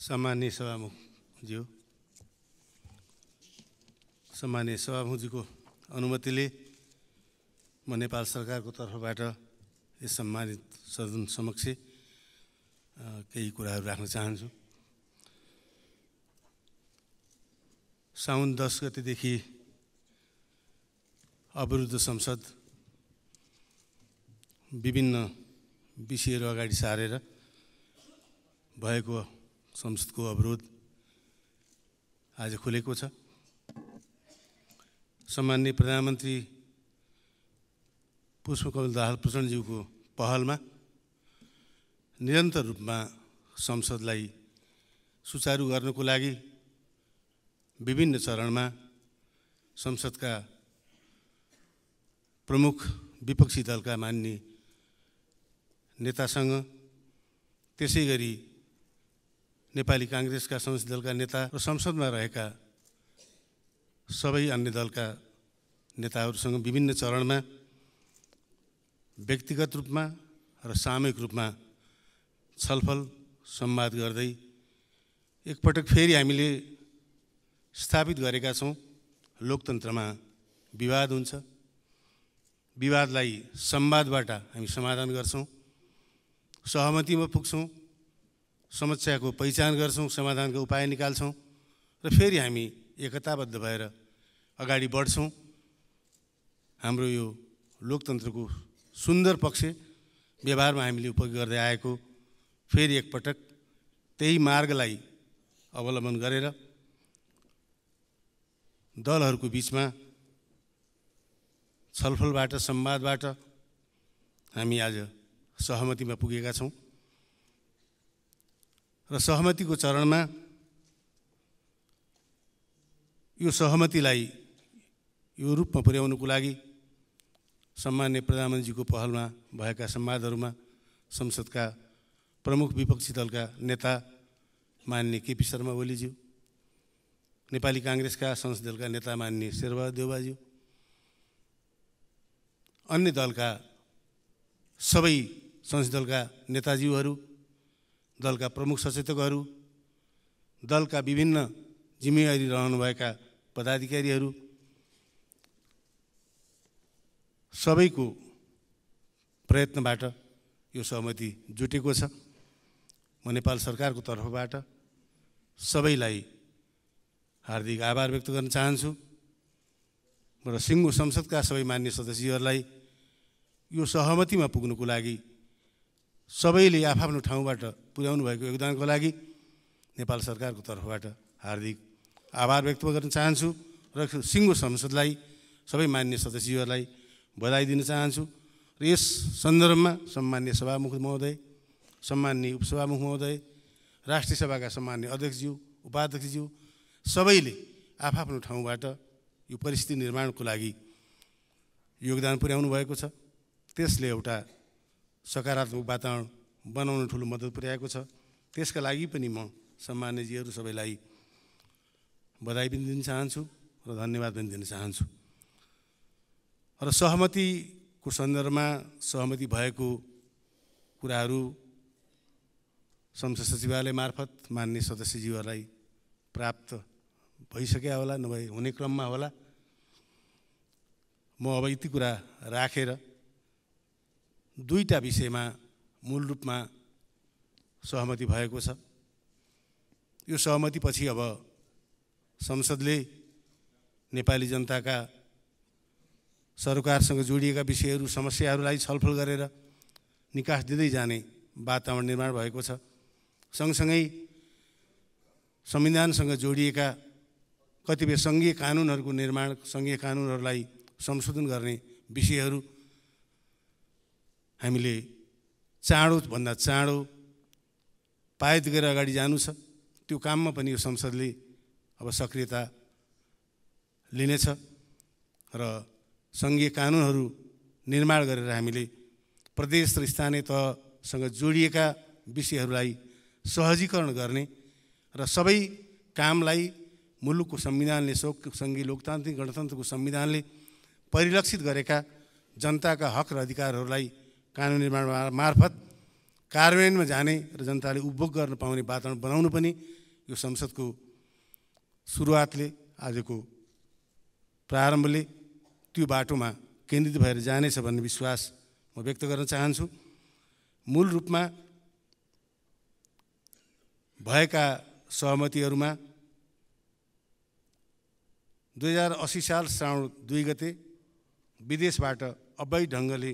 सम्मान्य सभामुखज्यू सामान्य सभामुखजीको अनुमतिले म नेपाल सरकारको तर्फबाट यस सम्मानित सदन समक्ष केही कुराहरू राख्न चाहन्छु साउन दस गतेदेखि अवरुद्ध संसद विभिन्न विषयहरू अगाडि सारेर भएको संसदको अवरोध आज खुलेको छ सम्मान्य प्रधानमन्त्री पुष्पकमल दाहाल प्रचण्डज्यूको पहलमा निरन्तर रूपमा संसदलाई सुचारू गर्नको लागि विभिन्न चरणमा संसदका प्रमुख विपक्षी दलका मान्ने नेतासँग त्यसै गरी नेपाली काङ्ग्रेसका संसदीय दलका नेता र संसदमा रहेका सबै अन्य दलका नेताहरूसँग विभिन्न चरणमा व्यक्तिगत रूपमा र सामूहिक रूपमा छलफल सम्वाद गर्दै एकपटक फेरि हामीले स्थापित गरेका छौँ लोकतन्त्रमा विवाद हुन्छ विवादलाई संवादबाट हामी समाधान गर्छौँ सहमतिमा पुग्छौँ समस्याको पहिचान गर्छौँ समाधानको उपाय निकाल्छौँ र फेरि हामी एकताबद्ध भएर अगाडि बढ्छौँ हाम्रो यो लोकतन्त्रको सुन्दर पक्ष व्यवहारमा हामीले उपयोग गर्दै आएको फेरि एकपटक त्यही मार्गलाई अवलम्बन गरेर दलहरूको बिचमा छलफलबाट संवादबाट हामी आज सहमतिमा पुगेका छौँ र सहमतिको चरणमा यो सहमतिलाई यो रूपमा पुर्याउनुको लागि सम्मान्य प्रधानमन्त्रीजीको पहलमा भएका संवादहरूमा संसदका प्रमुख विपक्षी दलका नेता मान्ने केपी शर्मा ओलीज्यू नेपाली काङ्ग्रेसका संसद दलका नेता मान्ने शेरबहादुर देवबाज्यू अन्य दलका सबै संसद दलका नेताज्यूहरू दलका प्रमुख सचेतकहरू दलका विभिन्न जिम्मेवारी रहनुभएका पदाधिकारीहरू सबैको प्रयत्नबाट यो सहमति जुटेको छ म नेपाल सरकारको तर्फबाट सबैलाई हार्दिक आभार व्यक्त गर्न चाहन्छु र सिङ्गो संसदका सबै मान्य सदस्यहरूलाई यो सहमतिमा पुग्नुको लागि सबैले आफ्नो ठाउँबाट पुर्याउनु भएको योगदानको लागि नेपाल सरकारको तर्फबाट हार्दिक आभार व्यक्त गर्न चाहन्छु र सिङ्गो संसदलाई सबै मान्य सदस्यहरूलाई बधाई दिन चाहन्छु र यस सन्दर्भमा सम्मान्य सभामुख महोदय सम्मान्य उपसभामुख महोदय राष्ट्रिय सभाका सम्मान्य अध्यक्षज्यू उपाध्यक्षज्यू सबैले आफआफ्नो ठाउँबाट यो परिस्थिति निर्माणको लागि योगदान पुर्याउनु भएको छ त्यसले एउटा सकारात्मक वातावरण बनाउन ठुलो मद्दत पुर्याएको छ त्यसका लागि पनि म सम्मान्यजीहरू सबैलाई बधाई पनि दिन चाहन्छु र धन्यवाद पनि दिन चाहन्छु र सहमतिको सन्दर्भमा सहमति भएको कुराहरू संसद सचिवालय मार्फत मान्य सदस्यज्यूहरूलाई प्राप्त भइसक्यो होला नभए हुने क्रममा होला म अब यति कुरा राखेर दुईटा विषयमा मूल रूपमा सहमति भएको छ यो सहमतिपछि अब संसदले नेपाली जनताका सरकारसँग जोडिएका विषयहरू समस्याहरूलाई छलफल गरेर निकास दिँदै जाने वातावरण निर्माण भएको छ सँगसँगै संविधानसँग जोडिएका कतिपय सङ्घीय कानुनहरूको निर्माण सङ्घीय कानुनहरूलाई संशोधन गर्ने विषयहरू हामीले चाँडोभन्दा चाँडो पायत गरेर अगाडि जानु छ त्यो काममा पनि यो संसदले अब सक्रियता लिनेछ र सङ्घीय कानुनहरू निर्माण गरेर हामीले प्रदेश र स्थानीय तहसँग जोडिएका विषयहरूलाई सहजीकरण गर्ने र सबै कामलाई मुलुकको संविधानले सो सङ्घीय लोकतान्त्रिक गणतन्त्रको संविधानले परिलक्षित गरेका जनताका हक र अधिकारहरूलाई कानुन निर्माण मार्फत कार्यान्वयनमा जाने र जनताले उपभोग गर्न पाउने वातावरण बनाउनु पनि यो संसदको सुरुवातले आजको प्रारम्भले त्यो बाटोमा केन्द्रित भएर जानेछ भन्ने विश्वास म व्यक्त गर्न चाहन्छु मूल रूपमा भएका सहमतिहरूमा दुई हजार असी साल श्रावण दुई गते विदेशबाट अवैध ढङ्गले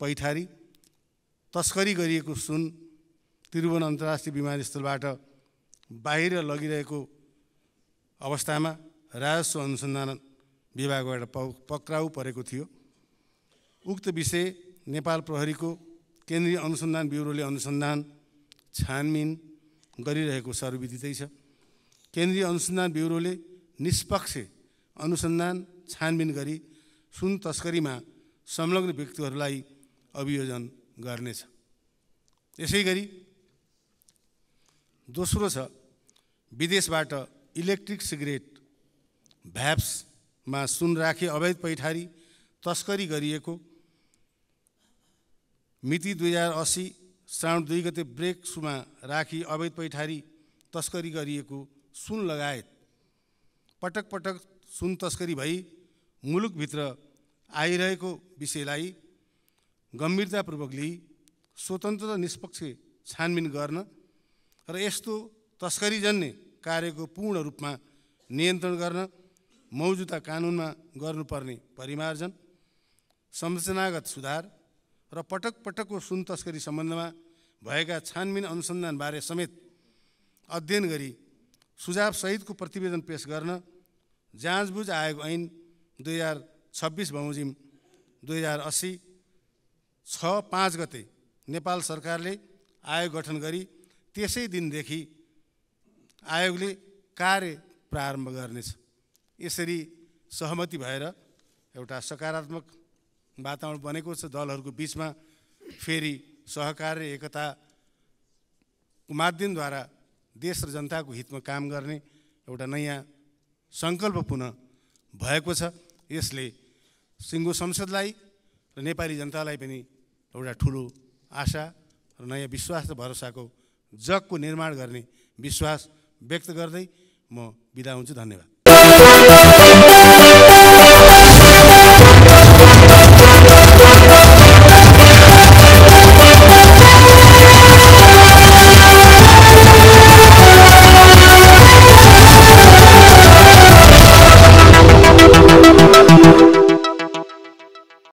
पैठारी तस्करी गरिएको सुन त्रिभुवन अन्तर्राष्ट्रिय विमानस्थलबाट बाहिर लगिरहेको अवस्थामा राजस्व अनुसन्धान विभागबाट प पक्राउ परेको थियो उक्त विषय नेपाल प्रहरीको केन्द्रीय अनुसन्धान ब्युरोले अनुसन्धान छानबिन गरिरहेको सर्वविदितै छ केन्द्रीय अनुसन्धान ब्युरोले निष्पक्ष अनुसन्धान छानबिन गरी सुन तस्करीमा संलग्न व्यक्तिहरूलाई अभियोजन गर्नेछ यसै गरी दोस्रो छ विदेशबाट इलेक्ट्रिक सिगरेट भ्याप्समा सुन राखे अवैध पैठारी तस्करी गरिएको मिति दुई हजार असी श्रावण दुई गते ब्रेक सुमा राखी अवैध पैठारी तस्करी गरिएको सुन लगायत पटक पटक सुन तस्करी भई मुलुकभित्र आइरहेको विषयलाई गम्भीरतापूर्वक लिई स्वतन्त्र र निष्पक्ष छानबिन गर्न र यस्तो तस्करीजन्य कार्यको पूर्ण रूपमा नियन्त्रण गर्न मौजुदा कानुनमा गर्नुपर्ने परिमार्जन संरचनागत सुधार र पटक पटकको सुन तस्करी सम्बन्धमा भएका छानबिन अनुसन्धानबारे समेत अध्ययन गरी सुझावसहितको प्रतिवेदन पेश गर्न जाँचबुझ आयोग ऐन दुई हजार छब्बिस बमोजिम दुई हजार अस्सी छ पाँच गते नेपाल सरकारले आयोग गठन गरी त्यसै दिनदेखि आयोगले कार्य प्रारम्भ गर्नेछ यसरी सहमति भएर एउटा सकारात्मक वातावरण बनेको छ दलहरूको बिचमा फेरि सहकार्य एकताको माध्यमद्वारा देश र जनताको हितमा काम गर्ने एउटा नयाँ सङ्कल्प पुनः भएको छ यसले सिङ्गो संसदलाई र नेपाली जनतालाई पनि एउटा ठुलो आशा र नयाँ विश्वास र भरोसाको जगको निर्माण गर्ने विश्वास व्यक्त गर्दै म बिदा हुन्छु धन्यवाद